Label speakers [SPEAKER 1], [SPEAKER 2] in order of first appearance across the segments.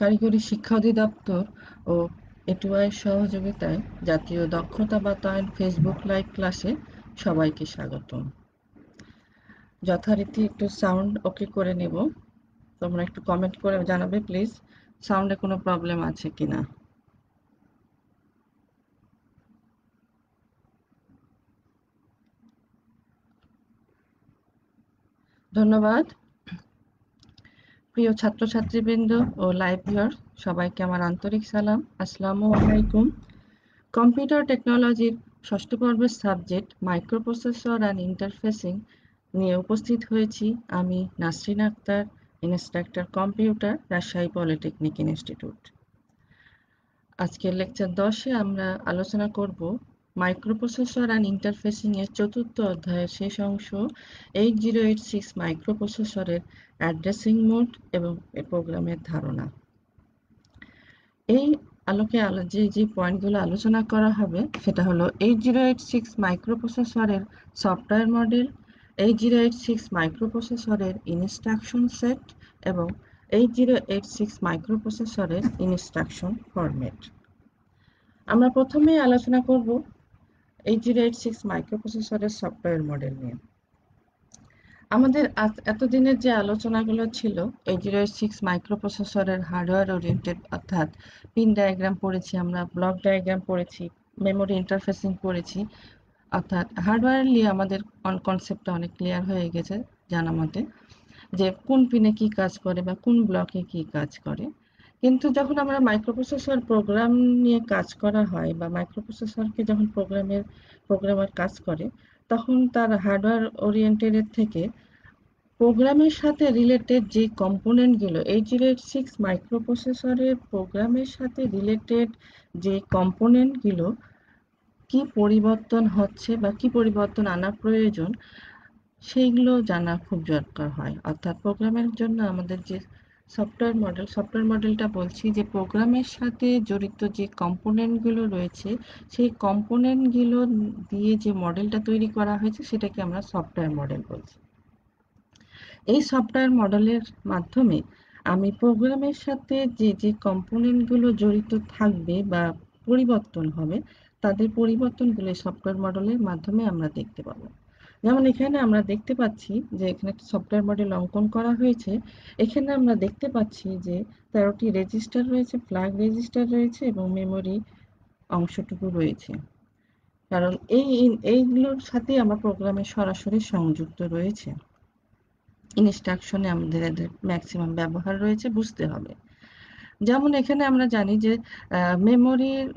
[SPEAKER 1] কারিগরি শিক্ষা অধিদপ্তর ও এটুআই সহযোগিতায় জাতীয় দক্ষতা বাতায়ন ফেসবুক লাইভ ক্লাসে সবাইকে স্বাগত যথারীতি একটু সাউন্ড ওকে করে নেব তোমরা একটু কমেন্ট করে জানাবে প্লিজ সাউন্ডে কোনো প্রবলেম আছে কিনা ধন্যবাদ প্রিয় ছাত্রছাত্রীবৃন্দ ও লাইভ ভিওর সবাইকে আমার আন্তরিক সালাম আসসালামু আলাইকুম কম্পিউটার টেকনোলজির ষষ্ঠ পর্বের সাবজেক্ট মাইক্রোপ্রসেসর অ্যান্ড ইন্টারফেসিং নিয়ে উপস্থিত হয়েছি আমি Nasrin Akter instructor computer Rajshahi polytechnic institute আজকের লেকচার দশে আমরা আলোচনা করব মাইক্রোপ্রসেসর অ্যান্ড ইন্টারফেসিং এর চতুর্থ অধ্যায়ের শেষ অংশ এইট জিরো এইট সিক্স মাইক্রোপ্রসেসরের অ্যাড্রেসিং মোড এবং প্রোগ্রামের ধারণা এই আলোকে যে যে পয়েন্টগুলো আলোচনা করা হবে সেটা হলো এইট জিরো এইট সিক্স মাইক্রোপ্রসেসরের software model eight zero eight six মাইক্রোপ্রসেসরের ইনস্ট্রাকশন সেট এবং এইট জিরো এইট সিক্স মাইক্রোপ্রসেসরের ইনস্ট্রাকশন ফরম্যাট আমরা প্রথমেই আলোচনা করব এইট জিরো এইট সিক্স মাইক্রোপ্রসেসরের সফটওয়্যার মডেল নিয়ে আমাদের এতদিনের যে আলোচনাগুলো ছিল এইট জিরো এইট সিক্স মাইক্রোপ্রসেসরের হার্ডওয়্যার ওরিয়েন্টেড অর্থাৎ পিন ডায়াগ্রাম পড়েছি আমরা ব্লক ডায়াগ্রাম পড়েছি মেমোরি ইন্টারফেসিং পড়েছি অর্থাৎ হার্ডওয়্যার নিয়ে আমাদের কনসেপ্টটা অনেক ক্লিয়ার হয়ে গেছে জানা মতে যে কোন পিনে কি কাজ করে বা কোন ব্লকে কি কাজ করে কিন্তু যখন আমরা মাইক্রোপ্রসেসর প্রোগ্রাম নিয়ে কাজ করা হয় বা মাইক্রোপ্রসেসরকে যখন প্রোগ্রামের প্রোগ্রামার কাজ করে তখন তার হার্ডওয়্যার ওরিয়েন্টেডের থেকে প্রোগ্রামের সাথে রিলেটেড যে কম্পোনেন্টগুলো এইচ জিরো সিক্স মাইক্রোপ্রসেসরের প্রোগ্রামের সাথে রিলেটেড যে কম্পোনেন্টগুলো কি পরিবর্তন হচ্ছে বা কি পরিবর্তন আনা প্রয়োজন সেইগুলো জানা খুব দরকার হয় অর্থাৎ প্রোগ্রামের জন্য আমাদের যে সফটওয়্যার মডেল সফটওয়্যার মডেলটা বলছি যে প্রোগ্রামের সাথে জড়িত যে কম্পোনেন্টগুলো রয়েছে সেই কম্পোনেন্টগুলো দিয়ে যে মডেলটা তৈরি করা হয়েছে সেটাকে আমরা সফটওয়্যার মডেল বলছি এই সফটওয়্যার মডেলের মাধ্যমে আমি প্রোগ্রামের সাথে যে যে কম্পোনেন্টগুলো জড়িত থাকবে বা পরিবর্তন হবে তাদের পরিবর্তনগুলো সফটওয়্যার মডেলের মাধ্যমে আমরা দেখতে পাবো যেমন এখানে আমরা দেখতে পাচ্ছি যে এখানে একটা সফটওয়্যার মডেল অঙ্কন করা হয়েছে এখানে আমরা দেখতে পাচ্ছি যে তেরোটি রেজিস্টার রয়েছে ফ্ল্যাগ রেজিস্টার রয়েছে এবং মেমোরি অংশটুকু রয়েছে কারণ এই এইগুলোর সাথে আমার প্রোগ্রামে সরাসরি সংযুক্ত রয়েছে ইনস্ট্রাকশনে আমাদের এদের ম্যাক্সিমাম ব্যবহার রয়েছে বুঝতে হবে যেমন এখানে আমরা জানি যে মেমোরির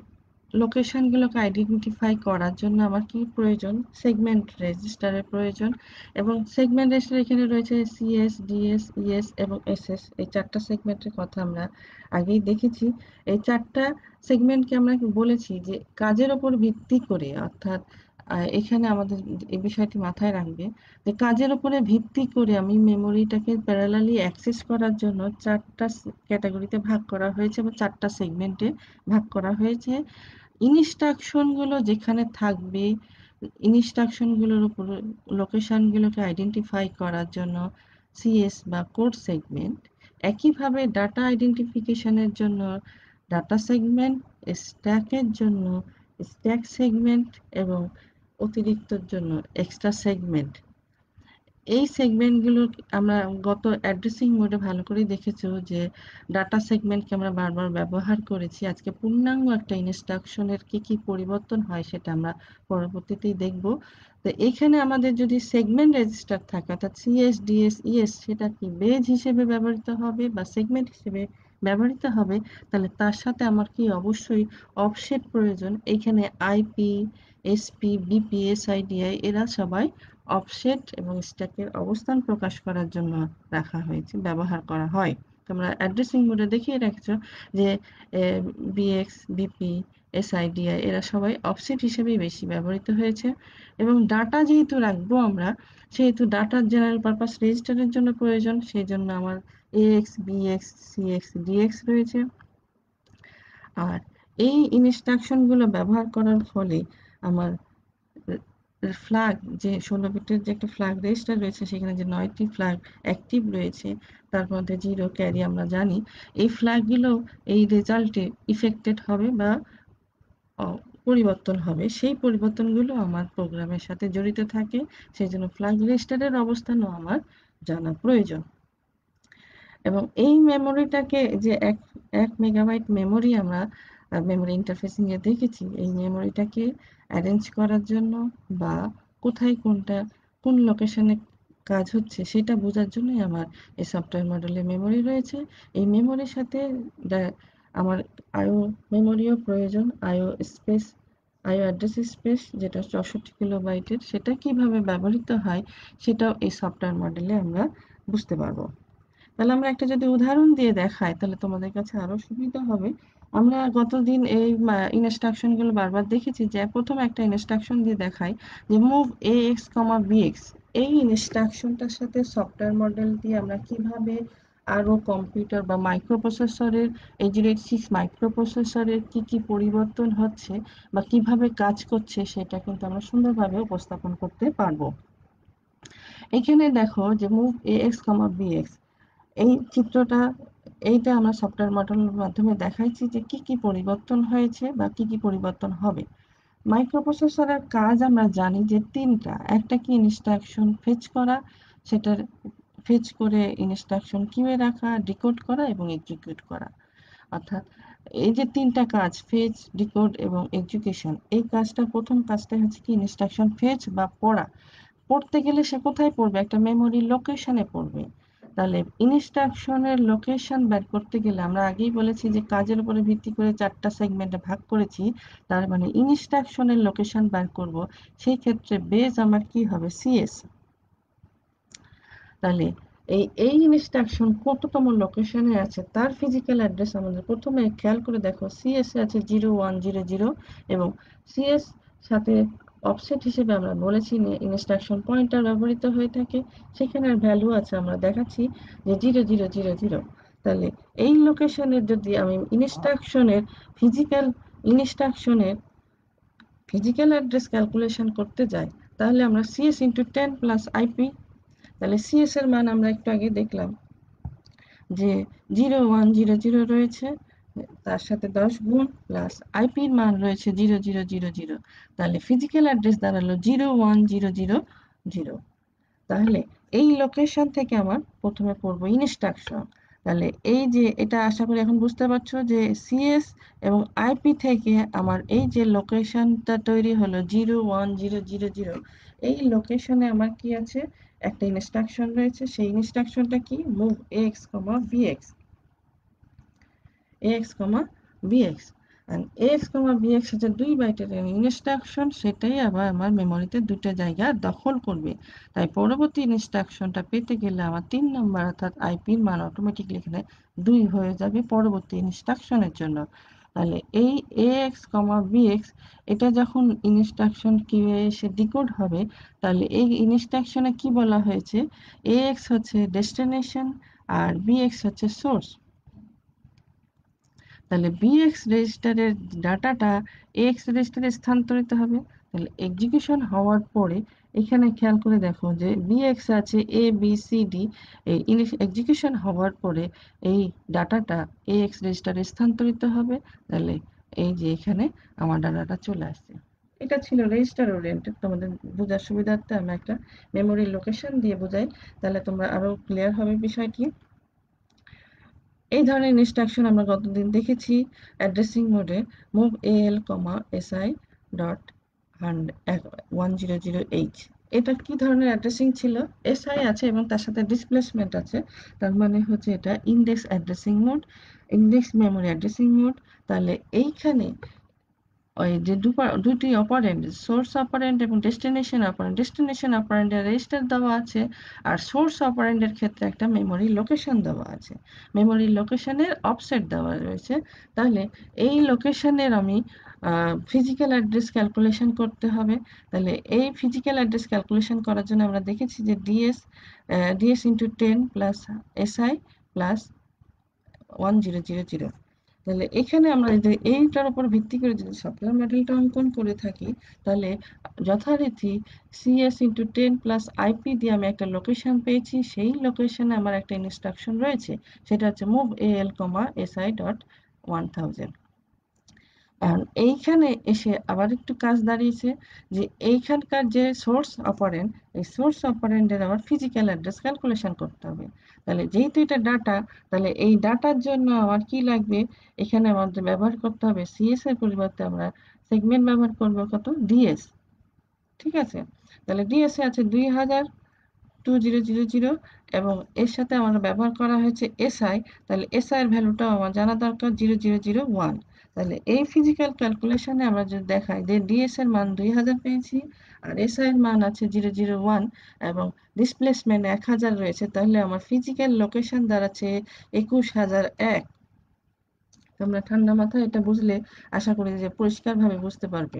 [SPEAKER 1] লোকেশনগুলোকে আইডেন্টিফাই করার জন্য আমার কি প্রয়োজন সেগমেন্ট রেজিস্টারের প্রয়োজন এবং সেগমেন্ট রেজিস্টার এখানে রয়েছে সিএস ডিএস ইএস এবং এসএস এই চারটা সেগমেন্টের কথা আমরা আগেই দেখেছি এই চারটা সেগমেন্টকে আমরা বলেছি যে কাজের ওপর ভিত্তি করে অর্থাৎ এখানে আমাদের এই বিষয়টি মাথায় রাখবে যে কাজের উপরে ভিত্তি করে আমি মেমোরিটাকে প্যারালালি অ্যাক্সেস করার জন্য চারটা ক্যাটাগরিতে ভাগ করা হয়েছে বা চারটা সেগমেন্টে ভাগ করা হয়েছে ইনস্ট্রাকশনগুলো যেখানে থাকবে ইনস্ট্রাকশনগুলোর উপর লোকেশনগুলোকে আইডেন্টিফাই করার জন্য সিএস বা কোড সেগমেন্ট একইভাবে ডাটা আইডেন্টিফিকেশনের জন্য ডাটা সেগমেন্ট স্ট্যাকের জন্য স্ট্যাক সেগমেন্ট এবং অতিরিক্তর জন্য এক্সট্রা সেগমেন্ট এই সেগমেন্টগুলো আমরা গত অ্যাড্রেসিং মোডে ভালো করে দেখেছো যে ডাটা সেগমেন্টকে আমরা বারবার ব্যবহার করেছি আজকে পূর্ণাঙ্গ একটা ইনস্ট্রাকশনের কি কি পরিবর্তন হয় সেটা আমরা পরবর্তীতেই দেখব তো এখানে আমাদের যদি সেগমেন্ট রেজিস্টার থাকে অর্থাৎ সিএস ডিএস ইএস সেটা কি বেজ হিসেবে ব্যবহৃত হবে বা সেগমেন্ট হিসেবে ব্যবহৃত হবে তাহলে তার সাথে আমার কি অবশ্যই অফসেট প্রয়োজন এখানে আইপি এসপি বিপিএসআইডিআই এরা সবাই অফসেট এবং স্ট্যাকের অবস্থান প্রকাশ করার জন্য রাখা হয়েছে ব্যবহার করা হয় তোমরা অ্যাড্রেসিং মোডে দেখিয়ে রাখছো যে বিএক্স বিপি এসআইডিআই এরা সবাই অফসেট হিসেবেই বেশি ব্যবহৃত হয়েছে এবং ডাটা যেহেতু রাখবো আমরা সেহেতু ডাটার জেনারেল পারপাস রেজিস্টারের জন্য প্রয়োজন সেই জন্য আমার এক্স বিএক্স সিএক্স ডিএক্স রয়েছে আর এই ইনস্ট্রাকশনগুলো ব্যবহার করার ফলে আমার ফ্ল্যাগ যে ষোলো বিটের যে একটা ফ্ল্যাগ রেজিস্টার রয়েছে সেখানে যে নয়টি ফ্ল্যাগ অ্যাক্টিভ রয়েছে তার মধ্যে জিরো ক্যারি আমরা জানি এই ফ্ল্যাগগুলো এই রেজাল্টে ইফেক্টেড হবে বা পরিবর্তন হবে সেই পরিবর্তনগুলো আমার প্রোগ্রামের সাথে জড়িত থাকে সেই জন্য ফ্ল্যাগ রেজিস্টারের অবস্থানও আমার জানা প্রয়োজন এবং এই মেমোরিটাকে যে এক এক মেগাবাইট মেমোরি আমরা মেমোরি ইন্টারফেসিংয়ে দেখেছি এই মেমোরিটাকে অ্যারেঞ্জ করার জন্য বা কোথায় কোনটা কোন লোকেশনে কাজ হচ্ছে সেটা বোঝার জন্যই আমার এই সফটওয়্যার মডেলে মেমোরি রয়েছে এই মেমোরির সাথে আমার আয়ো মেমোরিও প্রয়োজন আয়ো স্পেস আয়ো অ্যাড্রেস স্পেস যেটা চৌষট্টি বাইটের সেটা কিভাবে ব্যবহৃত হয় সেটাও এই সফটওয়্যার মডেলে আমরা বুঝতে পারবো তাহলে আমরা একটা যদি উদাহরণ দিয়ে দেখাই তাহলে তোমাদের কাছে আরও সুবিধা হবে আমরা গতদিন এই গুলো বারবার দেখেছি যে প্রথমে একটা ইনস্ট্রাকশন দিয়ে দেখাই যে move A X comma B X এই ইনস্ট্রাকশনটার সাথে সফটওয়্যার মডেল দিয়ে আমরা কিভাবে আরও কম্পিউটার বা মাইক্রোপ্রসেসরের এই জিরো এইট সিক্স মাইক্রোপ্রসেসরের কী কী পরিবর্তন হচ্ছে বা কিভাবে কাজ করছে সেটা কিন্তু আমরা সুন্দরভাবে উপস্থাপন করতে পারবো এখানে দেখো যে move A X comma B X এই চিত্রটা এইটা আমরা সফটওয়্যার মডেলের মাধ্যমে দেখাইছি যে কি কি পরিবর্তন হয়েছে বা কি কি পরিবর্তন হবে মাইক্রোপ্রসেসরের কাজ আমরা জানি যে তিনটা একটা কি ইনস্ট্রাকশন ফেচ করা সেটার ফেচ করে ইনস্ট্রাকশন কিউয়ে রাখা ডিকোড করা এবং এক্সিকিউট করা অর্থাৎ এই যে তিনটা কাজ ফেচ ডিকোড এবং এক্সিকিউশন এই কাজটা প্রথম কাজটা হচ্ছে কি ইনস্ট্রাকশন ফেচ বা পড়া পড়তে গেলে সে কোথায় পড়বে একটা মেমোরি লোকেশনে পড়বে তাহলে ইনস্ট্রাকশনের লোকেশন বের করতে গেলে আমরা আগেই বলেছি যে কাজের উপরে ভিত্তি করে চারটা সেগমেন্টে ভাগ করেছি তার মানে ইনস্ট্রাকশনের লোকেশন বের করব সেই ক্ষেত্রে বেজ আমার কি হবে সিএস তাহলে এই এই ইনস্ট্রাকশন কততম লোকেশনে আছে তার ফিজিক্যাল অ্যাড্রেস আমাদের প্রথমে খেয়াল করে দেখো সিএস আছে জিরো ওয়ান জিরো জিরো এবং সিএস সাথে অফসেট হিসেবে আমরা বলেছি ইনস্ট্রাকশন পয়েন্টার ব্যবহৃত হয়ে থাকে সেখানে ভ্যালু আছে আমরা দেখাচ্ছি যে জিরো জিরো জিরো জিরো তাহলে এই লোকেশনের যদি আমি ইনস্ট্রাকশনের ফিজিক্যাল ইনস্ট্রাকশনের ফিজিক্যাল অ্যাড্রেস ক্যালকুলেশন করতে যাই তাহলে আমরা CS into ten plus IP তাহলে সিএস এর মান আমরা একটু আগে দেখলাম যে জিরো ওয়ান জিরো জিরো রয়েছে তার সাথে দশ গুণ প্লাস আইপির মান রয়েছে জিরো জিরো জিরো জিরো তাহলে ফিজিক্যাল অ্যাড্রেস দাঁড়ালো zero one zero zero zero তাহলে এই লোকেশন থেকে আমার প্রথমে পড়বো ইনস্ট্রাকশন তাহলে এই যে এটা আশা করি এখন বুঝতে পারছো যে সিএস এবং আইপি থেকে আমার এই যে লোকেশনটা তৈরি হলো zero one zero zero zero এই লোকেশনে আমার কি আছে একটা ইনস্ট্রাকশন রয়েছে সেই ইনস্ট্রাকশনটা কি move X comma VX X comma BX আর এক্স কমা বিএক্স যে দুই বাইটের ইনস্ট্রাকশন সেটাই আবার আমার মেমোরিতে দুটো জায়গা দখল করবে তাই পরবর্তী ইনস্ট্রাকশনটা পেতে গেলে আমার তিন নম্বর অর্থাৎ আইপির মান অটোমেটিকলি এখানে দুই হয়ে যাবে পরবর্তী ইনস্ট্রাকশনের জন্য তাহলে এই এক্স কমা বিএক্স এটা যখন ইনস্ট্রাকশন কি এসে ডিকোড হবে তাহলে এই ইনস্ট্রাকশনে কি বলা হয়েছে এক্স হচ্ছে ডেস্টিনেশন আর বিএক্স হচ্ছে সোর্স তাহলে বিএক্স রেজিস্টারের ডাটাটা এক্স রেজিস্টারে স্থানান্তরিত হবে তাহলে এক্সিকিউশন হওয়ার পরে এখানে খেয়াল করে দেখো যে বিএক্স আছে এ বি সি ডি এই এক্সিকিউশন হওয়ার পরে এই ডাটাটা এ এক্স রেজিস্টারে স্থানান্তরিত হবে তাহলে এই যে এখানে আমার ডাটাটা চলে আসছে এটা ছিল রেজিস্টার ওরিয়েন্টেড তোমাদের বোঝার সুবিধার্থে আমি একটা মেমোরি লোকেশন দিয়ে বোঝাই তাহলে তোমরা আরও ক্লিয়ার হবে বিষয়টি এই ধরনের ইনস্ট্রাকশন আমরা গতদিন দেখেছি অ্যাড্রেসিং মোডে move L comma SI dot one zero zero H এটা কি ধরনের অ্যাড্রেসিং ছিল এসআই আছে এবং তার সাথে ডিসপ্লেসমেন্ট আছে তার মানে হচ্ছে এটা index addressing mode index memory addressing mode তাহলে এইখানে ওই যে দুটি অপারেন্ট সোর্স অপারেন্ট এবং ডেস্টিনেশন অপারেন্ট ডেস্টিনেশন অপারেন্টের রেজিস্টার দেওয়া আছে আর সোর্স অপারেন্টের ক্ষেত্রে একটা মেমোরি লোকেশন দেওয়া আছে মেমোরি লোকেশনের অফসেট দেওয়া রয়েছে তাহলে এই লোকেশনের আমি ফিজিক্যাল অ্যাড্রেস ক্যালকুলেশন করতে হবে তাহলে এই ফিজিক্যাল অ্যাড্রেস ক্যালকুলেশন করার জন্য আমরা দেখেছি যে DS DS into ten plus SI plus one zero zero zero তাহলে এখানে আমরা যদি এইটার উপর ভিত্তি করে যদি সাপ্লার মডেলটা অঙ্কন করে থাকি তাহলে যথারীতি CS into ten plus IP দিয়ে আমি একটা লোকেশন পেয়েছি সেই লোকেশনে আমার একটা ইনস্ট্রাকশন রয়েছে সেটা হচ্ছে move A L comma SI dot one thousand এইখানে এসে আবার একটু কাজ দাঁড়িয়েছে যে এইখানকার যে সোর্স অপারেন্ট এই সোর্স অপারেন্টের আবার ফিজিক্যাল অ্যাড্রেস ক্যালকুলেশন করতে হবে তাহলে যেহেতু এটা ডাটা তাহলে এই ডাটার জন্য আমার কি লাগবে এখানে আমাদের ব্যবহার করতে হবে সিএস এর পরিবর্তে আমরা সেগমেন্ট ব্যবহার করবো কত ডিএস ঠিক আছে তাহলে ডিএস এ আছে দুই হাজার টু জিরো জিরো জিরো এবং এর সাথে আমরা ব্যবহার করা হয়েছে এসআই তাহলে এসআই এর ভ্যালুটাও আমার জানা দরকার জিরো জিরো জিরো ওয়ান তাহলে এই ফিজিক্যাল ক্যালকুলেশনে আমরা যদি দেখাই যে ডিএস এর মান দুই হাজার পেয়েছি আর এসআই এর মান আছে জিরো জিরো ওয়ান এবং ডিসপ্লেসমেন্ট এক হাজার রয়েছে তাহলে আমার ফিজিক্যাল লোকেশন দাঁড়াচ্ছে একুশ হাজার এক তোমরা ঠান্ডা মাথায় এটা বুঝলে আশা করি যে পরিষ্কারভাবে বুঝতে পারবে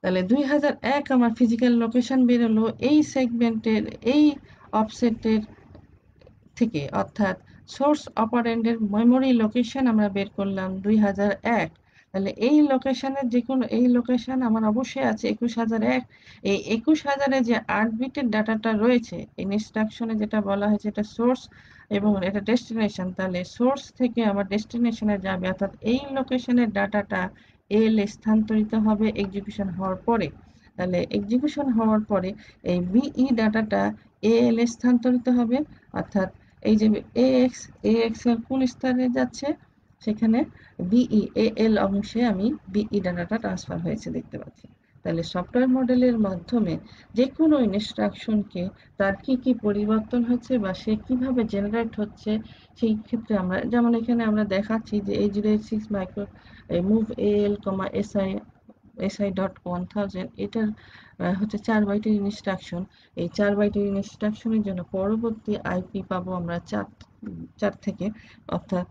[SPEAKER 1] তাহলে দুই হাজার এক আমার ফিজিক্যাল লোকেশন বেরোলো এই সেগমেন্টের এই অফসেটের থেকে অর্থাৎ সোর্স অপারেন্ডের মেমোরি লোকেশন আমরা বের করলাম দুই হাজার এক তাহলে এই লোকেশনের যে কোনো এই লোকেশন আমার অবশ্যই আছে একুশ হাজার এক এই একুশ হাজারে যে আট বিটের ডাটাটা রয়েছে এই ইনস্ট্রাকশনে যেটা বলা হয়েছে এটা সোর্স এবং এটা ডেস্টিনেশন তাহলে সোর্স থেকে আমার ডেস্টিনেশনে যাবে অর্থাৎ এই লোকেশনের ডাটাটা এল স্থানান্তরিত হবে এক্সিকিউশন হওয়ার পরে তাহলে এক্সিকিউশন হওয়ার পরে এই বিই e ডাটাটা এ এল স্থানান্তরিত হবে অর্থাৎ এই যে এ এক্স এ এক্স এর কোন স্থানে যাচ্ছে সেখানে বিই এ এল অংশে আমি বিই e ডাটাটা ট্রান্সফার হয়েছে দেখতে পাচ্ছি তাহলে সফটওয়্যার মডেলের মাধ্যমে যে কোনো ইনস্ট্রাকশনকে তার কি কি পরিবর্তন হচ্ছে বা সে কিভাবে জেনারেট হচ্ছে সেই ক্ষেত্রে আমরা যেমন এখানে আমরা দেখাচ্ছি যে এই zero six micro move L comma SI SI dot one thousand এটার হচ্ছে চার বাইটের ইনস্ট্রাকশন এই চার বাইটের ইনস্ট্রাকশনের জন্য পরবর্তী আইপি পাবো আমরা চার চার থেকে অর্থাৎ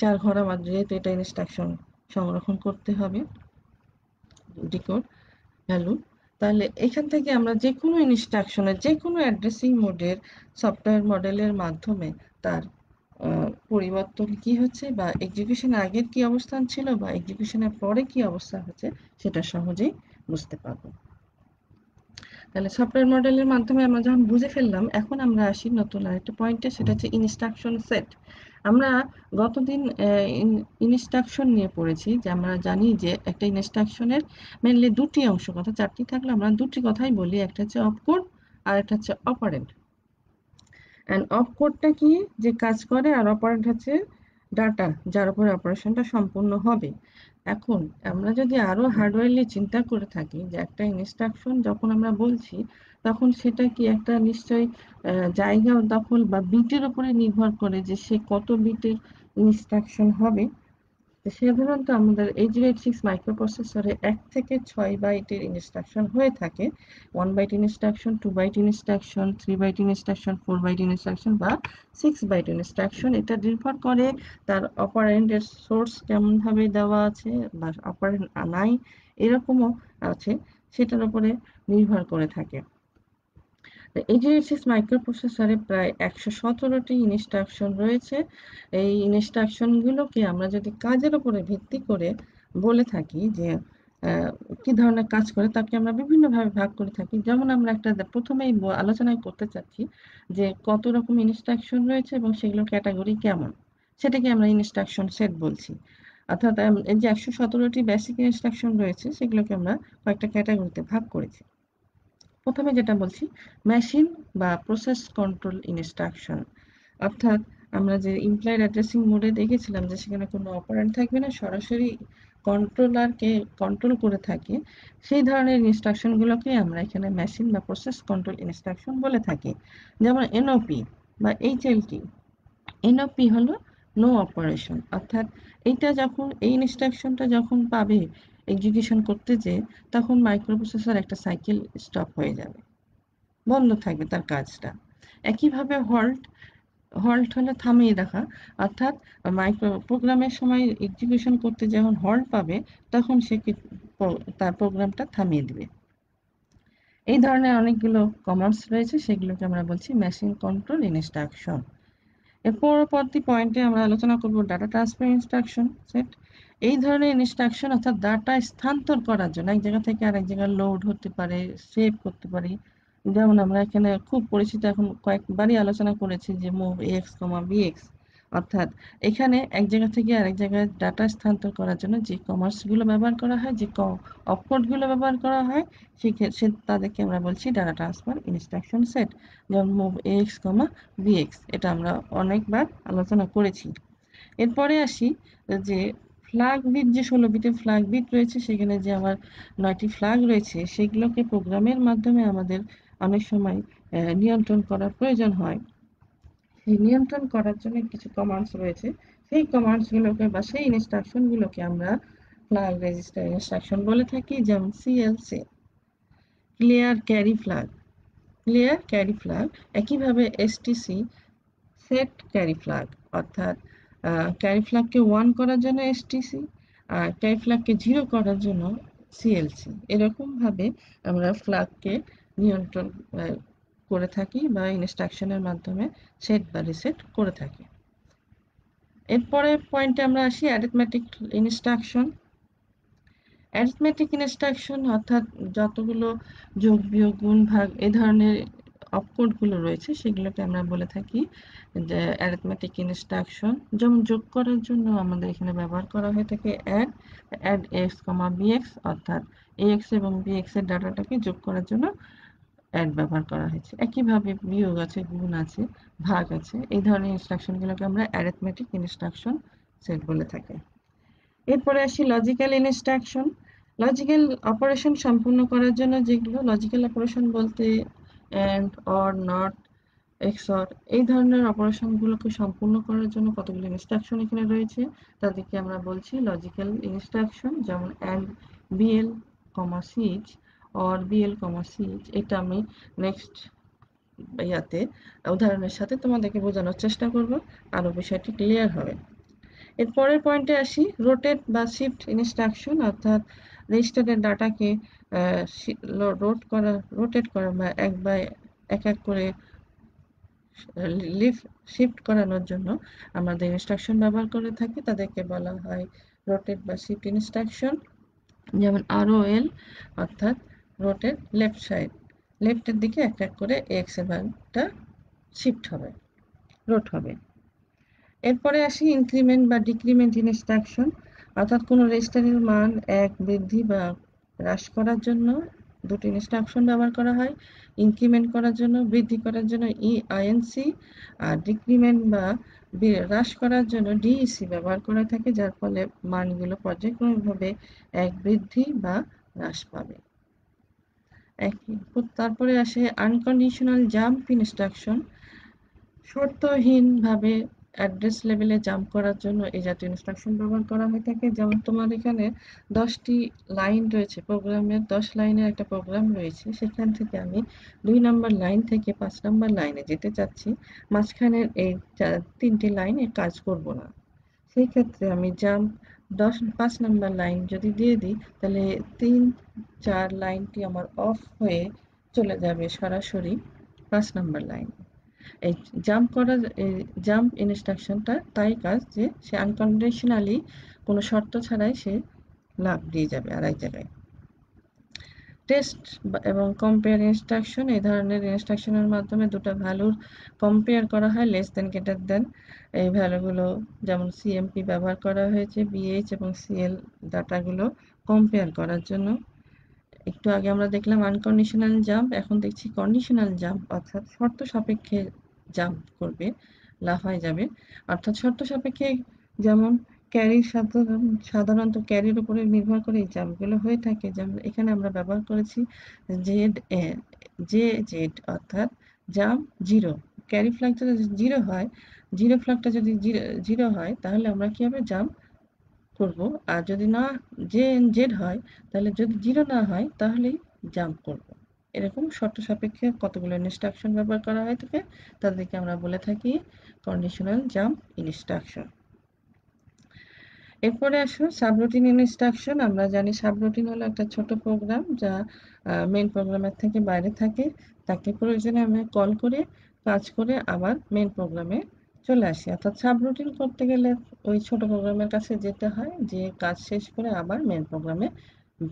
[SPEAKER 1] চার ঘর আমার যেহেতু এটা ইনস্ট্রাকশন সংরক্ষণ করতে হবে ডিকোড ভ্যালু তাহলে এখান থেকে আমরা যে কোনো ইনস্ট্রাকশনের যে কোনো অ্যাড্রেসিং মোডের সফটওয়্যার মডেলের মাধ্যমে তার পরিবর্তন কি হচ্ছে বা এক্সিকিউশনের আগের কি অবস্থান ছিল বা এক্সিকিউশনের পরে কি অবস্থা হচ্ছে সেটা সহজেই বুঝতে পারবো তাহলে সফটওয়্যার মডেলের মাধ্যমে আমরা যখন বুঝে ফেললাম এখন আমরা আসি নতুন আরেকটা পয়েন্টে সেটা হচ্ছে ইনস্ট্রাকশন সেট আমরা গতদিন ইনস্ট্রাকশন নিয়ে পড়েছি যে আমরা জানি যে একটা ইনস্ট্রাকশনের মেনলি দুটি অংশ কথা চারটি থাকলে আমরা দুটি কথাই বলি একটা হচ্ছে অপকোড আর একটা হচ্ছে অপারেন্ট অ্যান্ড কোডটা কি যে কাজ করে আর অপারেন্ট হচ্ছে ডাটা যার উপরে অপারেশনটা সম্পূর্ণ হবে এখন আমরা যদি আরও হার্ডওয়্যারলি চিন্তা করে থাকি যে একটা ইনস্ট্রাকশন যখন আমরা বলছি তখন সেটা কি একটা নিশ্চয়ই জায়গা দখল বা বিটের উপরে নির্ভর করে যে সে কত বিটের ইনস্ট্রাকশন হবে সাধারণত আমাদের এইট এইট সিক্স মাইক্রোপ্রসেসরে এক থেকে ছয় বাইটের ইনস্ট্রাকশন হয়ে থাকে one byte instruction two byte instruction three byte instruction four byte instruction বা সিক্স বাইট ইনস্ট্রাকশন এটা নির্ভর করে তার অপারেন্টের সোর্স কেমনভাবে দেওয়া আছে বা অপারেন্ট নাই এরকমও আছে সেটার উপরে নির্ভর করে থাকে এইট সিক্স মাইক্রোপ্রসেসরে প্রায় একশো সতেরোটি ইনস্ট্রাকশন রয়েছে এই ইনস্ট্রাকশনগুলোকে আমরা যদি কাজের উপরে ভিত্তি করে বলে থাকি যে কি ধরনের কাজ করে তাকে আমরা বিভিন্নভাবে ভাগ করে থাকি যেমন আমরা একটা প্রথমেই আলোচনায় করতে চাচ্ছি যে কত রকম ইনস্ট্রাকশন রয়েছে এবং সেগুলো ক্যাটাগরি কেমন সেটাকে আমরা ইনস্ট্রাকশন সেট বলছি অর্থাৎ এই যে একশো সতেরোটি বেসিক ইনস্ট্রাকশন রয়েছে সেগুলোকে আমরা কয়েকটা ক্যাটাগরিতে ভাগ করেছি প্রথমে যেটা বলছি মেশিন বা প্রসেস কন্ট্রোল ইনস্ট্রাকশন অর্থাৎ আমরা যে ইমপ্লয়েড অ্যাড্রেসিং মোডে দেখেছিলাম যে সেখানে কোনো অপারেন্ট থাকবে না সরাসরি কন্ট্রোলারকে কন্ট্রোল করে থাকে সেই ধরনের ইনস্ট্রাকশনগুলোকে আমরা এখানে মেশিন বা প্রসেস কন্ট্রোল ইনস্ট্রাকশন বলে থাকি যেমন এনওপি বা এইচএলটি এনওপি হলো নো অপারেশন অর্থাৎ এইটা যখন এই ইনস্ট্রাকশনটা যখন পাবে এক্সিকিউশন করতে যে তখন মাইক্রোপ্রসেসর একটা সাইকেল স্টপ হয়ে যাবে বন্ধ থাকবে তার কাজটা একইভাবে হল্ট হল্ট হলে থামিয়ে দেখা অর্থাৎ মাইক্রো প্রোগ্রামের সময় এক্সিকিউশন করতে যখন হল্ট পাবে তখন সে তার প্রোগ্রামটা থামিয়ে দিবে এই ধরনের অনেকগুলো কমান্ডস রয়েছে সেগুলোকে আমরা বলছি মেশিন কন্ট্রোল ইনস্ট্রাকশন এর পরবর্তী পয়েন্টে আমরা আলোচনা করব ডাটা ট্রান্সফার ইনস্ট্রাকশন সেট এই ধরনের ইনস্ট্রাকশন অর্থাৎ ডাটা স্থানান্তর করার জন্য এক জায়গা থেকে আরেক জায়গায় লোড হতে পারে সেভ করতে পারি যেমন আমরা এখানে খুব পরিচিত এখন কয়েকবারই আলোচনা করেছি যে মুভ এক্স কমা বিএক্স অর্থাৎ এখানে এক জায়গা থেকে আরেক জায়গায় ডাটা স্থানান্তর করার জন্য যে কমার্সগুলো ব্যবহার করা হয় যে অপকোডগুলো ব্যবহার করা হয় সেক্ষেত্রে তাদেরকে আমরা বলছি ডাটা ট্রান্সফার ইনস্ট্রাকশন সেট যেমন মুভ এক্স কমা বিএক্স এটা আমরা অনেকবার আলোচনা করেছি এরপরে আসি যে ফ্ল্যাগবিট যে ষোলো বিটে ফ্ল্যাগবিট রয়েছে সেখানে যে আমার নয়টি ফ্ল্যাগ রয়েছে সেগুলোকে প্রোগ্রামের মাধ্যমে আমাদের অনেক সময় নিয়ন্ত্রণ করার প্রয়োজন হয় সেই নিয়ন্ত্রণ করার জন্য কিছু কমান্ডস রয়েছে সেই কমান্ডসগুলোকে বা সেই ইনস্ট্রাকশনগুলোকে আমরা ফ্ল্যাগ রেজিস্টার ইনস্ট্রাকশন বলে থাকি যেমন CLC clear carry flag clear carry flag একইভাবে এসটিসি সেট ক্যারি ফ্ল্যাগ অর্থাৎ ক্যারি ফ্ল্যাগকে ওয়ান করার জন্য এসটিসি আর ক্যারি ফ্ল্যাগকে জিরো করার জন্য সিএলসি এরকমভাবে আমরা ফ্ল্যাগকে নিয়ন্ত্রণ করে থাকি বা ইনস্ট্রাকশনের মাধ্যমে সেট বা রিসেট করে থাকি এরপরে পয়েন্টে আমরা আসি অ্যারিথমেটিক ইনস্ট্রাকশন অ্যারিথমেটিক ইনস্ট্রাকশন অর্থাৎ যতগুলো যোগ বিয়োগ গুণ ভাগ এ ধরনের অপকোডগুলো রয়েছে সেগুলোকে আমরা বলে থাকি যে অ্যারিথমেটিক ইনস্ট্রাকশন যেমন যোগ করার জন্য আমাদের এখানে ব্যবহার করা হয়ে থাকে add add X comma BX অর্থাৎ এক্স এবং বিএক্স এর ডাটাটাকে যোগ করার জন্য অ্যাড ব্যবহার করা হয়েছে একইভাবে বিয়োগ আছে গুণ আছে ভাগ আছে এই ধরনের ইনস্ট্রাকশনগুলোকে আমরা অ্যারিথমেটিক ইনস্ট্রাকশন সেট বলে থাকি এরপরে আসি লজিক্যাল ইনস্ট্রাকশন লজিক্যাল অপারেশন সম্পূর্ণ করার জন্য যেগুলো লজিক্যাল অপারেশন বলতে অ্যান্ড অর নট xor এই ধরনের অপারেশনগুলোকে সম্পূর্ণ করার জন্য কতগুলো ইনস্ট্রাকশন এখানে রয়েছে তাদেরকে আমরা বলছি লজিক্যাল ইনস্ট্রাকশন যেমন অ্যান্ড bl কমা সিচ অর bl কমা সিচ এটা আমি নেক্সট ইয়াতে উদাহরণের সাথে তোমাদেরকে বোঝানোর চেষ্টা করব আরও বিষয়টি ক্লিয়ার হবে এরপরের পয়েন্টে আসি রোটেট বা শিফট ইনস্ট্রাকশন অর্থাৎ রেজিস্টারের ডাটাকে রোট করা রোটেট করা বা এক বাই এক এক করে লিফ শিফট করানোর জন্য আমাদের ইনস্ট্রাকশন ব্যবহার করে থাকি তাদেরকে বলা হয় রোটেট বা শিফট ইনস্ট্রাকশন যেমন আরও এল অর্থাৎ রোটেট লেফট সাইড লেফটের দিকে এক এক করে এক্স এবারটা শিফট হবে রোট হবে এরপরে আসি ইনক্রিমেন্ট বা ডিক্রিমেন্ট ইনস্ট্রাকশন অর্থাৎ কোনো রেজিস্টারের মান এক বৃদ্ধি বা হ্রাস করার জন্য দুটি ইনস্ট্রাকশন ব্যবহার করা হয় ইনক্রিমেন্ট করার জন্য বৃদ্ধি করার জন্য ইআইএনসি e আর ডিক্রিমেন্ট বা হ্রাস করার জন্য ডিইসি e ব্যবহার করা থাকে যার ফলে মানগুলো পর্যায়ক্রমিকভাবে এক বৃদ্ধি বা হ্রাস পাবে তারপরে আসে আনকন্ডিশনাল জাম্প ইনস্ট্রাকশন শর্তহীনভাবে অ্যাড্রেস লেভেলে জাম্প করার জন্য এই জাতীয় ইনস্ট্রাকশন ব্যবহার করা হয়ে থাকে যেমন তোমার এখানে দশটি লাইন রয়েছে প্রোগ্রামের দশ লাইনের একটা প্রোগ্রাম রয়েছে সেখান থেকে আমি দুই নাম্বার লাইন থেকে পাঁচ নাম্বার লাইনে যেতে চাচ্ছি মাঝখানের এই তিনটি লাইনে কাজ করব না সেই ক্ষেত্রে আমি জাম্প দশ পাঁচ নাম্বার লাইন যদি দিয়ে দিই তাহলে তিন চার লাইনটি আমার অফ হয়ে চলে যাবে সরাসরি পাঁচ নাম্বার লাইন এই জাম্প করা জাম্প ইনস্ট্রাকশনটা তাই কাজ যে সে আনকন্ডিশনালি কোনো শর্ত ছাড়াই সে লাভ দিয়ে যাবে আর এক জায়গায় টেস্ট এবং কম্পেয়ার ইনস্ট্রাকশন এই ধরনের ইনস্ট্রাকশনের মাধ্যমে দুটো ভ্যালুর কম্পেয়ার করা হয় লেস দেন গেটার দেন এই ভ্যালুগুলো যেমন সিএমপি ব্যবহার করা হয়েছে বিএইচ এবং সিএল ডাটাগুলো কম্পেয়ার করার জন্য একটু আগে আমরা দেখলাম আনকন্ডিশনাল জাম্প এখন দেখছি কন্ডিশনাল জাম্প অর্থাৎ শর্ত সাপেক্ষে জাম্প করবে লাফায় যাবে অর্থাৎ শর্ত সাপেক্ষে যেমন ক্যারির সাধারণ সাধারণত ক্যারির উপরে নির্ভর করে এই জাম্পগুলো হয়ে থাকে যেমন এখানে আমরা ব্যবহার করেছি জেড এ জে জেড অর্থাৎ জাম্প জিরো ক্যারি ফ্ল্যাগটা যদি জিরো হয় জিরো ফ্ল্যাগটা যদি জিরো জিরো হয় তাহলে আমরা কী হবে জাম্প করব আর যদি না জে জেড হয় তাহলে যদি জিরো না হয় তাহলেই জাম্প করব। এরকম শর্ত সাপেক্ষে কতগুলো ইনস্ট্রাকশন ব্যবহার করা হয় থাকে তাদেরকে আমরা বলে থাকি কন্ডিশনাল জাম্প ইনস্ট্রাকশন এরপরে আসো সাবরুটিন ইনস্ট্রাকশন আমরা জানি সাবরুটিন হলো একটা ছোট প্রোগ্রাম যা মেন প্রোগ্রামের থেকে বাইরে থাকে তাকে প্রয়োজনে আমরা কল করে কাজ করে আবার মেন প্রোগ্রামে চলে আসি অর্থাৎ সাবরুটিন করতে গেলে ওই ছোট প্রোগ্রামের কাছে যেতে হয় যে কাজ শেষ করে আবার মেন প্রোগ্রামে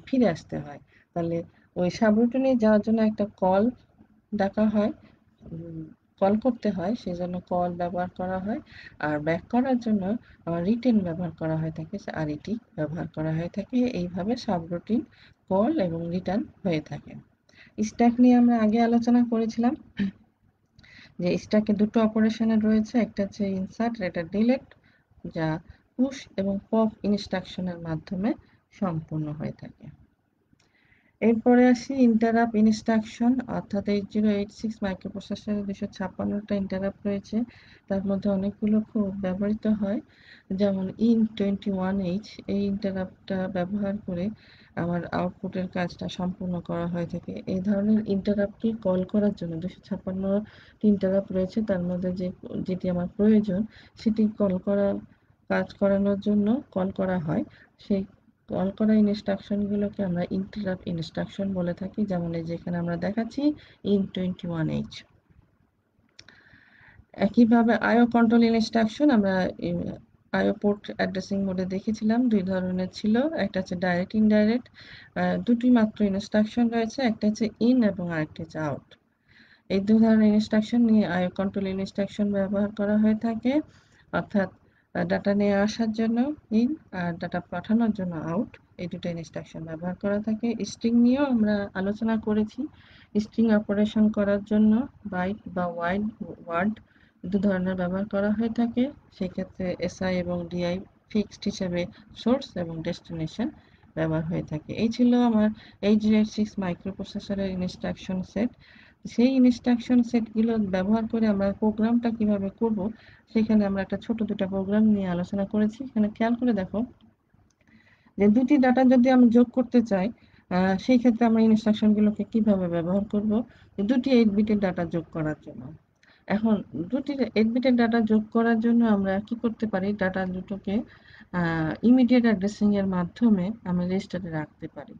[SPEAKER 1] ফিরে আসতে হয় তাহলে ওই সাবরুটিনে যাওয়ার জন্য একটা কল ডাকা হয় কল করতে হয় সেই জন্য কল ব্যবহার করা হয় আর ব্যাক করার জন্য রিটেন ব্যবহার করা হয়ে থাকে আর এটি ব্যবহার করা হয়ে থাকে এইভাবে সাবরুটিন কল এবং রিটার্ন হয়ে থাকে স্ট্যাক নিয়ে আমরা আগে আলোচনা করেছিলাম যে স্ট্যাকে দুটো অপারেশনের রয়েছে একটা হচ্ছে ইনসার্ট আর এটা ডিলেট যা পুশ এবং পপ ইনস্ট্রাকশনের মাধ্যমে সম্পূর্ণ হয়ে থাকে এরপরে আসি ইন্টারাপ ইনস্ট্রাকশন অর্থাৎ এইট জিরো এইট সিক্স মাইক্রোপ্রসেসরে দুশো ছাপ্পান্নটা ইন্টারাপ রয়েছে তার মধ্যে অনেকগুলো খুব ব্যবহৃত হয় যেমন ইন টোয়েন্টি ওয়ান এইচ এই ইন্টারাপটা ব্যবহার করে আমার আউটপুটের কাজটা সম্পূর্ণ করা হয়ে থাকে এই ধরনের ইন্টারাপ্টকে কল করার জন্য দুশো ছাপ্পান্নটি ইন্টারাপ রয়েছে তার মধ্যে যে যেটি আমার প্রয়োজন সেটি কল করা কাজ করানোর জন্য কল করা হয় সেই কল করা ইনস্ট্রাকশনগুলোকে আমরা ইন্টারাপ্ট ইনস্ট্রাকশন বলে থাকি যেমন এই যেখানে আমরা দেখাচ্ছি ইন টোয়েন্টি ওয়ান এইচ একইভাবে আইও কন্ট্রোল ইনস্ট্রাকশন আমরা আইও পোর্ট অ্যাড্রেসিং মোডে দেখেছিলাম দুই ধরনের ছিল একটা হচ্ছে ডাইরেক্ট ইনডাইরেক্ট দুটি মাত্র ইনস্ট্রাকশন রয়েছে একটা হচ্ছে ইন এবং আরেকটা হচ্ছে আউট এই দু ধরনের ইনস্ট্রাকশন নিয়ে আইও কন্ট্রোল ইনস্ট্রাকশন ব্যবহার করা হয়ে থাকে অর্থাৎ ডাটা নিয়ে আসার জন্য ইন আর ডাটা পাঠানোর জন্য আউট এই দুটো ইনস্ট্রাকশন ব্যবহার করা থাকে স্ট্রিং নিয়েও আমরা আলোচনা করেছি স্ট্রিং অপারেশন করার জন্য বাইট বা ওয়াইড ওয়ার্ড দু ধরনের ব্যবহার করা হয়ে থাকে সেক্ষেত্রে এসআই এবং ডিআই ফিক্সড হিসাবে সোর্স এবং ডেস্টিনেশন ব্যবহার হয়ে থাকে এই ছিল আমার এইচ জিরো সিক্স মাইক্রোপ্রসেসরের ইনস্ট্রাকশন সেট সেই ইনস্ট্রাকশন সেটগুলো ব্যবহার করে আমরা প্রোগ্রামটা কিভাবে করব সেখানে আমরা একটা ছোট দুটা প্রোগ্রাম নিয়ে আলোচনা করেছি এখানে খেয়াল করে দেখো যে দুটি ডাটা যদি আমি যোগ করতে চাই সেই ক্ষেত্রে আমরা ইনস্ট্রাকশনগুলোকে কিভাবে ব্যবহার করব দুটি এইট বিটের ডাটা যোগ করার জন্য এখন দুটি এইট বিটের ডাটা যোগ করার জন্য আমরা কি করতে পারি ডাটা দুটোকে ইমিডিয়েট অ্যাড্রেসিং এর মাধ্যমে আমরা রেজিস্টারে রাখতে পারি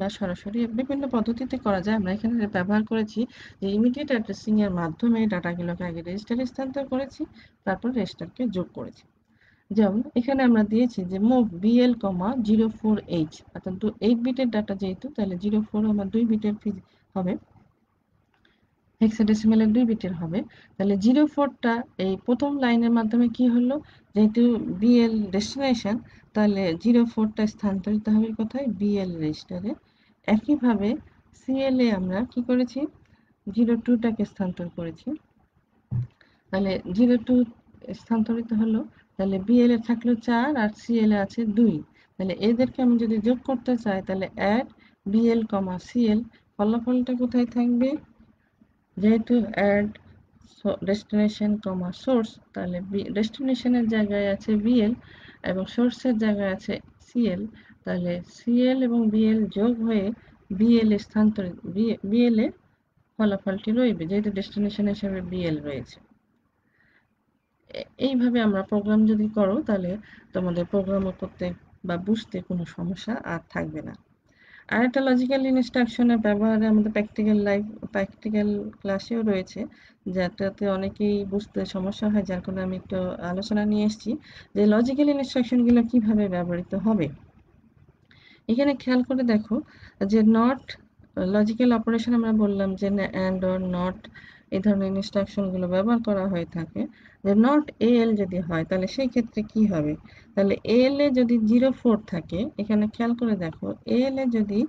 [SPEAKER 1] বা সরাসরি বিভিন্ন পদ্ধতিতে করা যায় আমরা এখানে ব্যবহার করেছি যে ইমিডিয়েট অ্যাড্রেসিং এর মাধ্যমে ডাটাগুলোকে আগে রেজিস্টারে স্থানান্তর করেছি তারপর রেজিস্টারকে যোগ করেছি যেমন এখানে আমরা দিয়েছি যে move BL comma zero four H অর্থাৎ তো এইট বিটের ডাটা যেহেতু তাহলে জিরো ফোর আমার দুই বিটের ফিজ হবে হেক্সাডেসিমেলের দুই বিটের হবে তাহলে জিরো ফোরটা এই প্রথম লাইনের মাধ্যমে কি হলো যেহেতু বিএল ডেস্টিনেশন তাহলে জিরো ফোরটা স্থানান্তরিত হবে কোথায় বিএল রেজিস্টারে একইভাবে সিএলএ আমরা কি করেছি জিরো টুটাকে স্থানান্তর করেছি তাহলে জিরো টু স্থানান্তরিত হলো তাহলে বিএল এ থাকলো চার আর সিএল এ আছে দুই তাহলে এদেরকে আমি যদি যোগ করতে চাই তাহলে অ্যাড বিএল কমা সিএল ফলাফলটা কোথায় থাকবে যেহেতু অ্যাড ডেস্টিনেশন কমা সোর্স তাহলে ডেস্টিনেশনের জায়গায় আছে বিএল এবং সোর্সের জায়গায় আছে সিএল তাহলে সিএল এবং বিএল যোগ হয়ে বিএল এ স্থানান্তরিত বিএল এ ফলাফলটি রইবে যেহেতু ডেস্টিনেশন হিসেবে বিএল রয়েছে এইভাবে আমরা প্রোগ্রাম যদি করো তাহলে তোমাদের প্রোগ্রামও করতে বা বুঝতে কোনো সমস্যা আর থাকবে না আর একটা লজিক্যাল ইনস্ট্রাকশনের ব্যবহারে আমাদের প্র্যাকটিক্যাল লাইফ প্র্যাকটিক্যাল ক্লাসেও রয়েছে যেটাতে অনেকেই বুঝতে সমস্যা হয় যার কারণে আমি একটু আলোচনা নিয়ে এসেছি যে লজিক্যাল ইনস্ট্রাকশনগুলো কিভাবে ব্যবহৃত হবে এখানে খেয়াল করে দেখো যে নট লজিক্যাল অপারেশন আমরা বললাম যে অ্যান্ড অর নট এই ধরনের ইনস্ট্রাকশনগুলো ব্যবহার করা হয়ে থাকে যে নট এল যদি হয় তাহলে সেই ক্ষেত্রে কি হবে তাহলে এল এ যদি জিরো ফোর থাকে এখানে খেয়াল করে দেখো এল এ যদি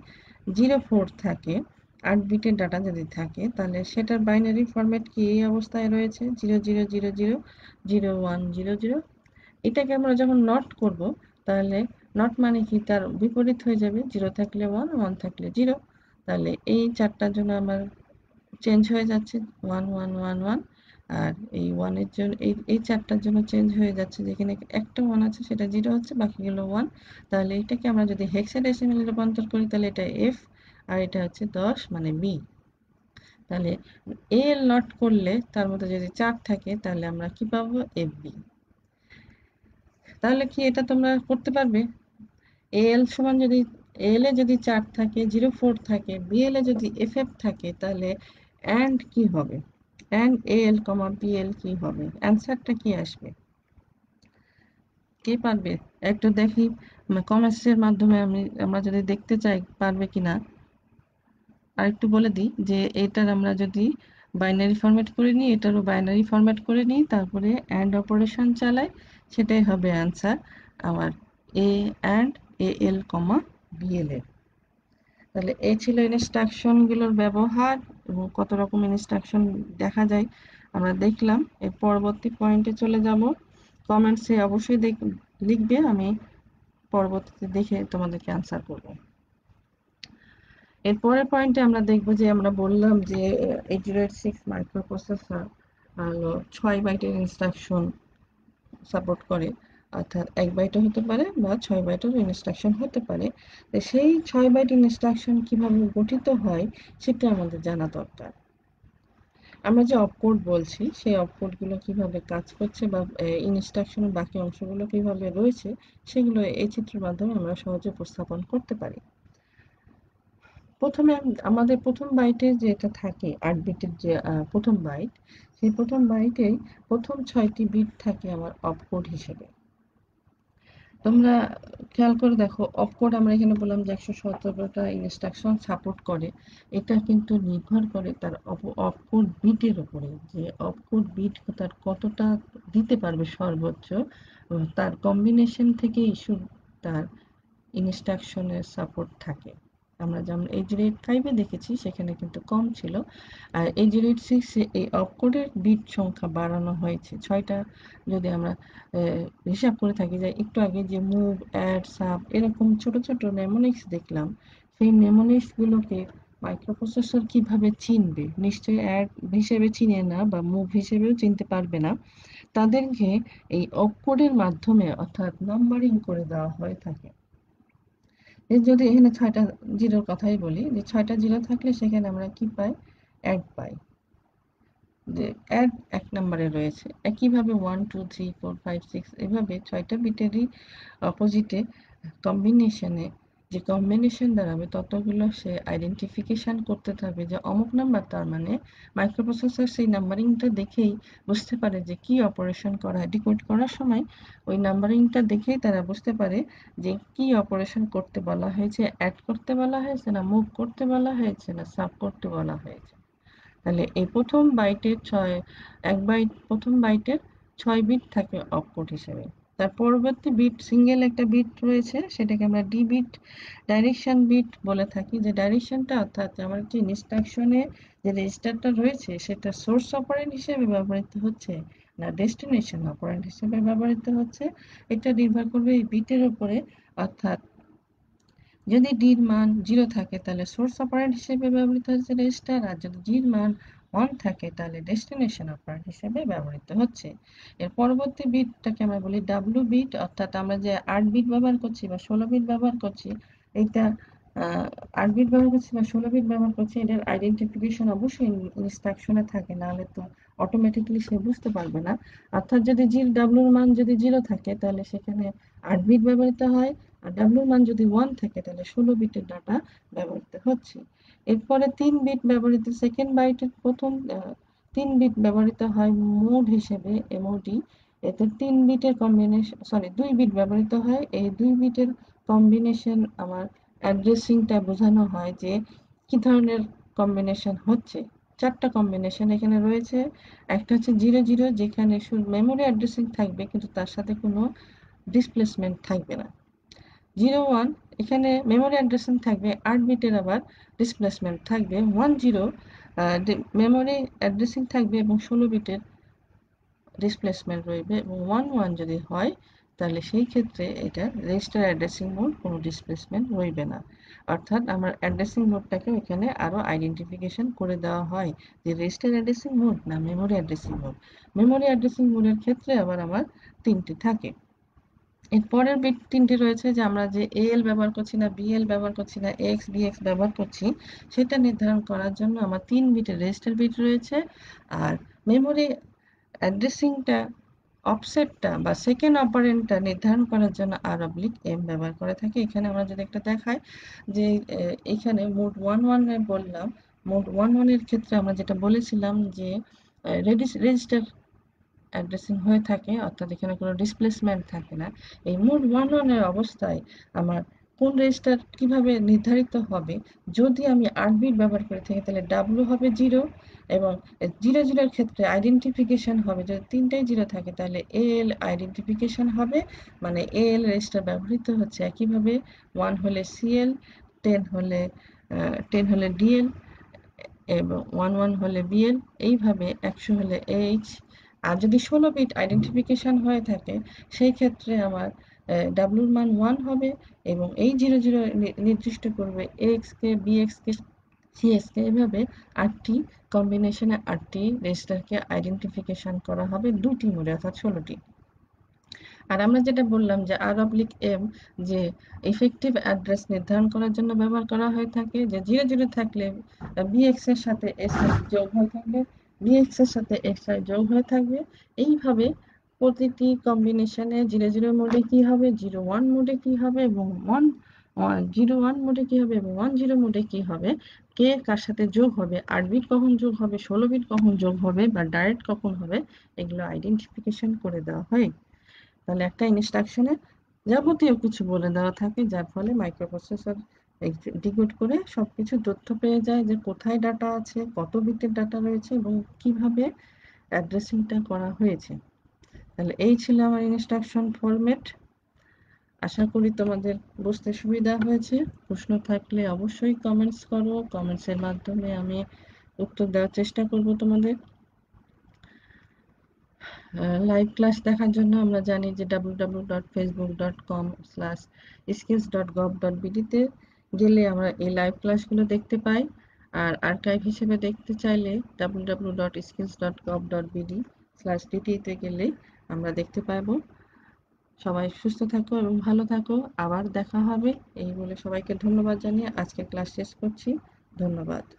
[SPEAKER 1] জিরো ফোর থাকে আট বিটের ডাটা যদি থাকে তাহলে সেটার বাইনারি ফরম্যাট কি এই অবস্থায় রয়েছে zero zero zero zero zero one zero zero এটাকে আমরা যখন নট করব তাহলে নট মানে কি তার বিপরীত হয়ে যাবে জিরো থাকলে ওয়ান ওয়ান থাকলে জিরো তাহলে এই চারটার জন্য আমার চেঞ্জ হয়ে যাচ্ছে ওয়ান ওয়ান ওয়ান ওয়ান আর এই ওয়ানের জন্য এই চারটার জন্য চেঞ্জ হয়ে যাচ্ছে যেখানে একটা ওয়ান আছে সেটা জিরো হচ্ছে বাকিগুলো ওয়ান তাহলে এটাকে আমরা যদি হেক্সাডেসিমেলে রূপান্তর করি তাহলে এটা এফ আর এটা হচ্ছে দশ মানে বি তাহলে এল নট করলে তার মধ্যে যদি চার থাকে তাহলে আমরা কি পাবো এফ বি তাহলে কি এটা তোমরা করতে পারবে এ এল সমান যদি এল এ যদি চার থাকে জিরো ফোর থাকে বিএল এ যদি এফ এফ থাকে তাহলে অ্যান্ড কি হবে অ্যান্ড এল কমা বিএল কি হবে অ্যানসারটা কি আসবে কে পারবে একটু দেখি কমার্সের মাধ্যমে আমি আমরা যদি দেখতে চাই পারবে কি না আর একটু বলে দিই যে এটার আমরা যদি বাইনারি ফরম্যাট করে নিই এটারও বাইনারি ফরম্যাট করে নিই তারপরে অ্যান্ড অপারেশন চালাই সেটাই হবে অ্যান্সার আমার এ and a L comma BL তাহলে এই ছিল ইনস্ট্রাকশনগুলোর ব্যবহার এবং কত রকম ইনস্ট্রাকশন দেখা যায় আমরা দেখলাম এর পরবর্তী পয়েন্টে চলে যাব কমেন্টসে অবশ্যই লিখবে আমি পরবর্তীতে দেখে তোমাদেরকে অ্যান্সার করব এরপরের পয়েন্টে আমরা দেখব যে আমরা বললাম যে এইট জিরো সিক্স মাইক্রো ছয় বাইটের ইনস্ট্রাকশন সাপোর্ট করে অর্থাৎ এক বাইটও হতে পারে বা ছয় বাইটের ইনস্ট্রাকশন হতে পারে সেই ছয় বাইট ইনস্ট্রাকশন কিভাবে গঠিত হয় সেটা আমাদের জানা দরকার আমরা যে অপকোড বলছি সেই অপকোডগুলো কিভাবে কাজ করছে বা ইনস্ট্রাকশনের বাকি অংশগুলো কিভাবে রয়েছে সেগুলো এই চিত্রের মাধ্যমে আমরা সহজে উপস্থাপন করতে পারি প্রথমে আমাদের প্রথম বাইটে যেটা থাকে আট বিটের যে প্রথম বাইট সেই প্রথম বাইটে প্রথম ছয়টি বিট থাকে আমার অপকোড হিসেবে তোমরা খেয়াল করে দেখো অপকোড আমরা এখানে বললাম যে একশো সতেরোটা ইনস্ট্রাকশন সাপোর্ট করে এটা কিন্তু নির্ভর করে তার অপকোড বিটের উপরে যে অপকোড বিট তার কতটা দিতে পারবে সর্বোচ্চ তার কম্বিনেশন থেকে ইস্যু তার ইনস্ট্রাকশনের সাপোর্ট থাকে আমরা যেমন এই যে ফাইভে দেখেছি সেখানে কিন্তু কম ছিল আর এই যে সিক্সে এই অপকোডের বিট সংখ্যা বাড়ানো হয়েছে ছয়টা যদি আমরা হিসাব করে থাকি যে একটু আগে যে মুভ অ্যাড সাব এরকম ছোট ছোট মেমোনিক্স দেখলাম সেই নেমোনিক্সগুলোকে মাইক্রোপ্রসেসর কিভাবে চিনবে নিশ্চয়ই অ্যাড হিসেবে চিনে না বা মুভ হিসেবেও চিনতে পারবে না তাদেরকে এই অপকোডের মাধ্যমে অর্থাৎ নাম্বারিং করে দেওয়া হয়ে থাকে যদি এখানে ছয়টা জিরোর কথাই বলি যে ছয়টা জিরো থাকলে সেখানে আমরা কি পাই অ্যাড পাই যে অ্যাড এক নম্বরে রয়েছে একইভাবে one two three four five six এভাবে ছয়টা বিটেরই অপোজিটে কম্বিনেশনে যে কম্বিনেশন দাঁড়াবে ততগুলো সে আইডেন্টিফিকেশান করতে থাকবে যে অমুক নাম্বার তার মানে মাইক্রোপ্রসেসর সেই নাম্বারিংটা দেখেই বুঝতে পারে যে কি অপারেশন করা ডিকোড করার সময় ওই নাম্বারিংটা দেখেই তারা বুঝতে পারে যে কি অপারেশন করতে বলা হয়েছে অ্যাড করতে বলা হয়েছে না মুভ করতে বলা হয়েছে না সাব করতে বলা হয়েছে তাহলে এই প্রথম বাইটের ছয় এক বাইট প্রথম বাইটের ছয় বিট থাকে অপকোড হিসেবে তার পরবর্তী বিট সিঙ্গেল একটা বিট রয়েছে সেটাকে আমরা ডি বিট ডাইরেকশন বিট বলে থাকি যে ডাইরেকশনটা অর্থাৎ আমার যে ইনস্ট্রাকশনে যে রেজিস্টারটা রয়েছে সেটা সোর্স অপারেন্ট হিসেবে ব্যবহৃত হচ্ছে না ডেস্টিনেশন অপারেন্ট হিসেবে ব্যবহৃত হচ্ছে এটা নির্ভর করবে এই বিটের উপরে অর্থাৎ যদি ডির মান জিরো থাকে তাহলে সোর্স অপারেন্ট হিসেবে ব্যবহৃত হচ্ছে রেজিস্টার আর যদি জির মান অন থাকে তাহলে ডেস্টিনেশন অপারেন্ড হিসেবে ব্যবহৃত হচ্ছে এর পরবর্তী বিটটাকে আমরা বলি ডাব্লু বিট অর্থাৎ আমরা যে আট বিট ব্যবহার করছি বা ষোলো বিট ব্যবহার করছি এটা আট বিট ব্যবহার করছি বা ষোলো বিট ব্যবহার করছি এটার আইডেন্টিফিকেশন অবশ্যই ইনস্ট্রাকশনে থাকে নাহলে তো অটোমেটিকলি সে বুঝতে পারবে না অর্থাৎ যদি জিরো ডাব্লুর মান যদি জিরো থাকে তাহলে সেখানে আট বিট ব্যবহৃত হয় আর ডাব্লুর মান যদি ওয়ান থাকে তাহলে ষোলো বিটের ডাটা ব্যবহৃত হচ্ছে এরপরে তিন বিট ব্যবহৃত সেকেন্ড বাইটের প্রথম তিন বিট ব্যবহৃত হয় মোড হিসেবে এমওডি এতে তিন বিটের কম্বিনেশন সরি দুই বিট ব্যবহৃত হয় এই দুই বিটের কম্বিনেশন আমার অ্যাড্রেসিংটা বোঝানো হয় যে কি ধরনের কম্বিনেশন হচ্ছে চারটা কম্বিনেশন এখানে রয়েছে একটা হচ্ছে জিরো জিরো যেখানে শুধু মেমোরি অ্যাড্রেসিং থাকবে কিন্তু তার সাথে কোনো ডিসপ্লেসমেন্ট থাকবে না জিরো ওয়ান এখানে মেমোরি অ্যাড্রেসিং থাকবে আট বিটের আবার ডিসপ্লেসমেন্ট থাকবে ওয়ান জিরো মেমোরি অ্যাড্রেসিং থাকবে এবং ষোলো বিটের ডিসপ্লেসমেন্ট রইবে এবং ওয়ান ওয়ান যদি হয় তাহলে সেই ক্ষেত্রে এটা রেজিস্টার অ্যাড্রেসিং মোড কোনো ডিসপ্লেসমেন্ট রইবে না অর্থাৎ আমার অ্যাড্রেসিং মোডটাকে এখানে আরও আইডেন্টিফিকেশন করে দেওয়া হয় যে রেজিস্টার অ্যাড্রেসিং মোড না memory addressing mode memory addressing মোডের ক্ষেত্রে আবার আমার তিনটি থাকে এর পরের বিট তিনটি রয়েছে যে আমরা যে এল ব্যবহার করছি না বিএল ব্যবহার করছি না এক্স বিএক্স ব্যবহার করছি সেটা নির্ধারণ করার জন্য আমার তিন বিটের রেজিস্টার বিট রয়েছে আর মেমোরি অ্যাড্রেসিংটা অফসেটটা বা সেকেন্ড অপারেন্টটা নির্ধারণ করার জন্য আর অবলিক এম ব্যবহার করে থাকি এখানে আমরা যদি একটা দেখাই যে এখানে মোট ওয়ান ওয়ানে বললাম মোট ওয়ান ওয়ানের ক্ষেত্রে আমরা যেটা বলেছিলাম যে রেজিস্টার অ্যাড্রেসিং হয়ে থাকে অর্থাৎ এখানে কোনো ডিসপ্লেসমেন্ট থাকে না এই মোড ওয়ান ওয়ানের অবস্থায় আমার কোন রেজিস্টার কিভাবে নির্ধারিত হবে যদি আমি আট বিট ব্যবহার করে থাকি তাহলে ডাব্লু হবে জিরো এবং জিরো জিরোর ক্ষেত্রে আইডেন্টিফিকেশন হবে যদি তিনটাই জিরো থাকে তাহলে এল আইডেন্টিফিকেশন হবে মানে এল রেজিস্টার ব্যবহৃত হচ্ছে একইভাবে ওয়ান হলে সিএল টেন হলে টেন হলে ডিএল এবং ওয়ান ওয়ান হলে বিএল এইভাবে একশো হলে এইচ আর যদি ষোলো বিট আইডেন্টিফিকেশন হয়ে থাকে সেই ক্ষেত্রে আমার ডাব্লুর মান ওয়ান হবে এবং এই জিরো জিরো নির্দিষ্ট করবে কে এক্সকে বিএক্সকে সিএসকে এভাবে আটটি কম্বিনেশনে আটটি রেজিস্টারকে আইডেন্টিফিকেশন করা হবে দুটি মোড়ে অর্থাৎ ষোলোটি আর আমরা যেটা বললাম যে আর অবলিক এম যে ইফেক্টিভ অ্যাড্রেস নির্ধারণ করার জন্য ব্যবহার করা হয়ে থাকে যে জিরো জিরো থাকলে বিএক্স এর সাথে এস যোগ হয়ে থাকবে ডিএক্স এর সাথে এক্স আই যোগ হয়ে থাকবে এইভাবে প্রতিটি কম্বিনেশনে জিরো জিরো মোডে কি হবে জিরো ওয়ান মোডে কি হবে এবং ওয়ান জিরো ওয়ান মোডে কি হবে এবং ওয়ান জিরো মোডে কি হবে কে কার সাথে যোগ হবে আট বিট কখন যোগ হবে ষোলো বিট কখন যোগ হবে বা ডাইরেক্ট কখন হবে এগুলো আইডেন্টিফিকেশন করে দেওয়া হয় তাহলে একটা ইনস্ট্রাকশনে যাবতীয় কিছু বলে দেওয়া থাকে যার ফলে মাইক্রোপ্রসেসর ডিকোড করে সব কিছু তথ্য পেয়ে যায় যে কোথায় ডাটা আছে কত বিটের ডাটা রয়েছে এবং কিভাবে অ্যাড্রেসিংটা করা হয়েছে তাহলে এই ছিল আমার ইনস্ট্রাকশন ফরম্যাট আশা করি তোমাদের বুঝতে সুবিধা হয়েছে প্রশ্ন থাকলে অবশ্যই কমেন্টস করো কমেন্টসের মাধ্যমে আমি উত্তর দেওয়ার চেষ্টা করব তোমাদের লাইভ ক্লাস দেখার জন্য আমরা জানি যে W W dot Facebook dot com slash skills dot gov dot বিডিতে গেলে আমরা এই লাইভ ক্লাসগুলো দেখতে পাই আর আর্কাইভ হিসেবে দেখতে চাইলে wwwskillsgovbd W dot skills dot dot গেলে আমরা দেখতে পাব সবাই সুস্থ থাকো এবং ভালো থাকো আবার দেখা হবে এই বলে সবাইকে ধন্যবাদ জানিয়ে আজকে ক্লাস শেষ করছি ধন্যবাদ